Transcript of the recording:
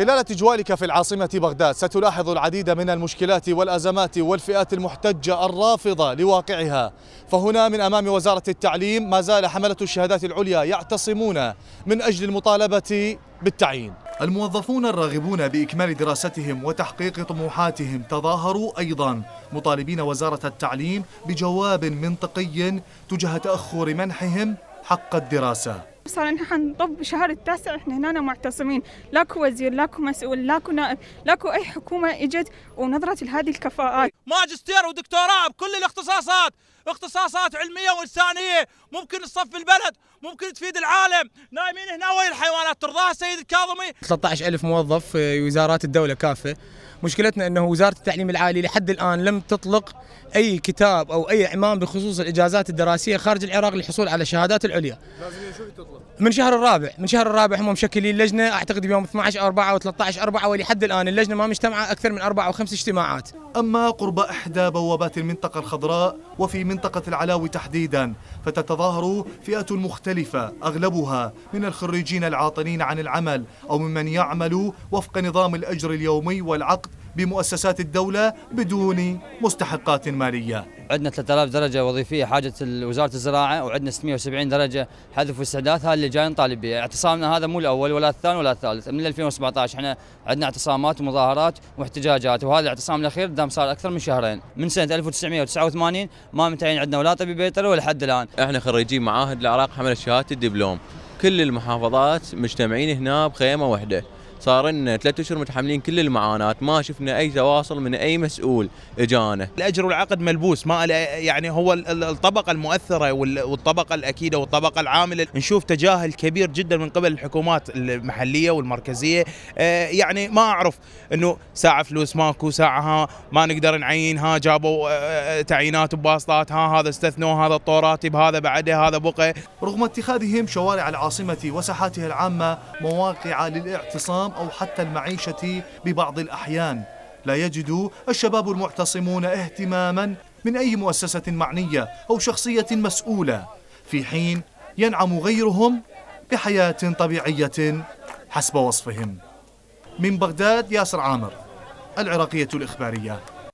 خلال تجوالك في العاصمة بغداد ستلاحظ العديد من المشكلات والأزمات والفئات المحتجة الرافضة لواقعها فهنا من أمام وزارة التعليم ما زال حملة الشهادات العليا يعتصمون من أجل المطالبة بالتعيين الموظفون الراغبون بإكمال دراستهم وتحقيق طموحاتهم تظاهروا أيضا مطالبين وزارة التعليم بجواب منطقي تجاه تأخر منحهم حق الدراسة صار نحن طب شهر التاسع احنا هنا معتصمين لاكو وزير لاكو مسؤول لاكو نائب لاكو اي حكومه اجت ونظرت لهذه الكفاءات ماجستير ودكتوراه بكل الاختصاصات اختصاصات علميه وانسانيه ممكن تصفي البلد ممكن تفيد العالم نايمين هنا وين الحيوانات ترضاها السيد الكاظمي 13000 موظف في وزارات الدوله كافه مشكلتنا انه وزاره التعليم العالي لحد الان لم تطلق اي كتاب او اي اعمال بخصوص الاجازات الدراسيه خارج العراق للحصول على الشهادات العليا لازم من شهر الرابع من شهر الرابع هم مشكلين لجنه اعتقد بيوم 12 4 و13 4 ولحد الان اللجنه ما مجتمعه اكثر من اربع او خمس اجتماعات اما قرب احدى بوابات المنطقه الخضراء وفي منطقه العلاوي تحديدا فتتظاهر فئه مختلفه اغلبها من الخريجين العاطلين عن العمل او ممن يعمل وفق نظام الاجر اليومي والعقد بمؤسسات الدولة بدون مستحقات مالية عندنا 3000 درجة وظيفية حاجة وزارة الزراعة وعندنا 670 درجة حذف واستعداد هذا اللي جاي نطالب به اعتصامنا هذا مو الأول ولا الثاني ولا الثالث من 2017 احنا عندنا اعتصامات ومظاهرات واحتجاجات وهذا الاعتصام الأخير دام صار أكثر من شهرين من سنة 1989 ما منتهين عندنا ولا طبيب بيطري ولا حد الآن احنا خريجين معاهد العراق حمل شهادة الدبلوم كل المحافظات مجتمعين هنا بخيمة واحدة صار لنا ثلاث اشهر متحملين كل المعاناه ما شفنا اي تواصل من اي مسؤول اجانا الاجر والعقد ملبوس ما يعني هو الطبقه المؤثره والطبقه الاكيده والطبقه العامله نشوف تجاهل كبير جدا من قبل الحكومات المحليه والمركزيه آه، يعني ما اعرف انه ساعه فلوس ماكو ساعه ما نقدر نعينها جابوا آه، آه، تعيينات بواسطات ها هذا استثنوا هذا الطوراتب هذا بعده هذا بقى رغم اتخاذهم شوارع العاصمه وساحاتها العامه مواقع للاعتصام الطعام أو حتى المعيشة ببعض الأحيان لا يجد الشباب المعتصمون اهتماما من أي مؤسسة معنية أو شخصية مسؤولة في حين ينعم غيرهم بحياة طبيعية حسب وصفهم من بغداد ياسر عامر العراقية الإخبارية